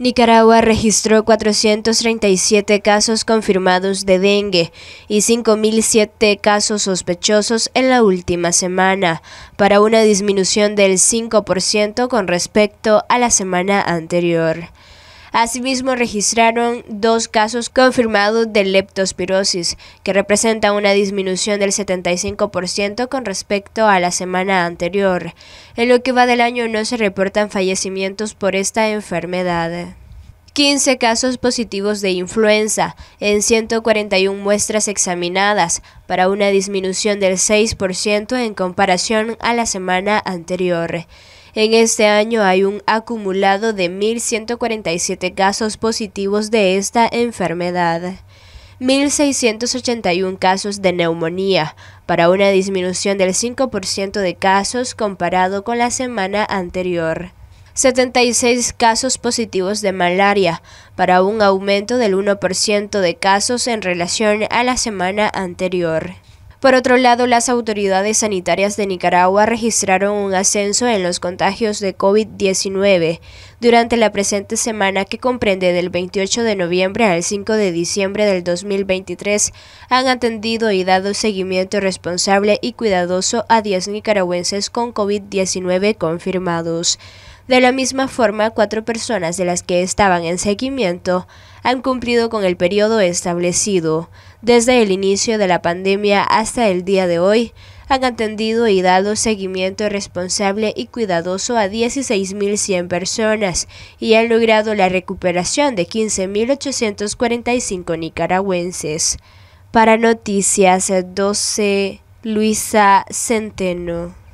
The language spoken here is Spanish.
Nicaragua registró 437 casos confirmados de dengue y 5.007 casos sospechosos en la última semana, para una disminución del 5% con respecto a la semana anterior. Asimismo, registraron dos casos confirmados de leptospirosis, que representa una disminución del 75% con respecto a la semana anterior. En lo que va del año no se reportan fallecimientos por esta enfermedad. 15 casos positivos de influenza en 141 muestras examinadas, para una disminución del 6% en comparación a la semana anterior. En este año hay un acumulado de 1.147 casos positivos de esta enfermedad. 1.681 casos de neumonía, para una disminución del 5% de casos comparado con la semana anterior. 76 casos positivos de malaria, para un aumento del 1% de casos en relación a la semana anterior. Por otro lado, las autoridades sanitarias de Nicaragua registraron un ascenso en los contagios de COVID-19 durante la presente semana que comprende del 28 de noviembre al 5 de diciembre del 2023. Han atendido y dado seguimiento responsable y cuidadoso a 10 nicaragüenses con COVID-19 confirmados. De la misma forma, cuatro personas de las que estaban en seguimiento han cumplido con el periodo establecido. Desde el inicio de la pandemia hasta el día de hoy, han atendido y dado seguimiento responsable y cuidadoso a 16.100 personas y han logrado la recuperación de 15.845 nicaragüenses. Para Noticias 12, Luisa Centeno.